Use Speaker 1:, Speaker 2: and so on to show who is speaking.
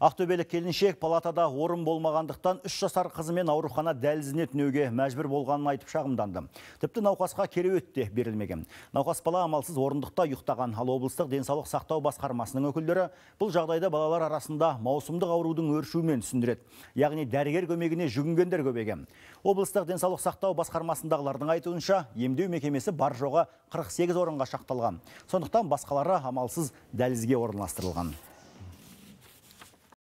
Speaker 1: Ақтөбелік келіншек палатада орын болмағандықтан үш жасар қызымен аурухана дәлізіне түнеуге мәжбүр болғанын айтып шағымданды. Тіпті науқасқа кереует те берілмеген. Науқас бала амалсыз орындықта ұйықтаған ал облыстық денсаулық сақтау басқармасының өкілдері бұл жағдайды балалар арасында маусымдық аурудың өршуімен түсіндіреді. Яғни дәрігер көмегіне жүгінгендер көбейген. Облыстық денсаулық сақтау басқармасындағылардың айтуынша емдеу мекемесі бар жоғы 48 орынға шақталған. Сондықтан басқалары амалсыз дәлізге орналастырылған.